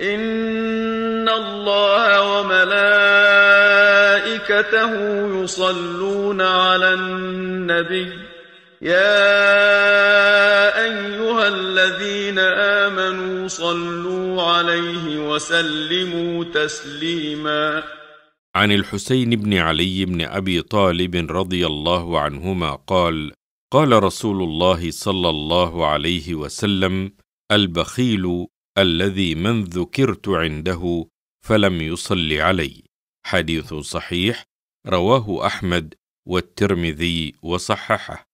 إن الله وملائكته يصلون على النبي يا أيها الذين آمنوا صلوا عليه وسلموا تسليما عن الحسين بن علي بن أبي طالب رضي الله عنهما قال قال رسول الله صلى الله عليه وسلم البخيل الذي من ذكرت عنده فلم يصل علي حديث صحيح رواه احمد والترمذي وصححه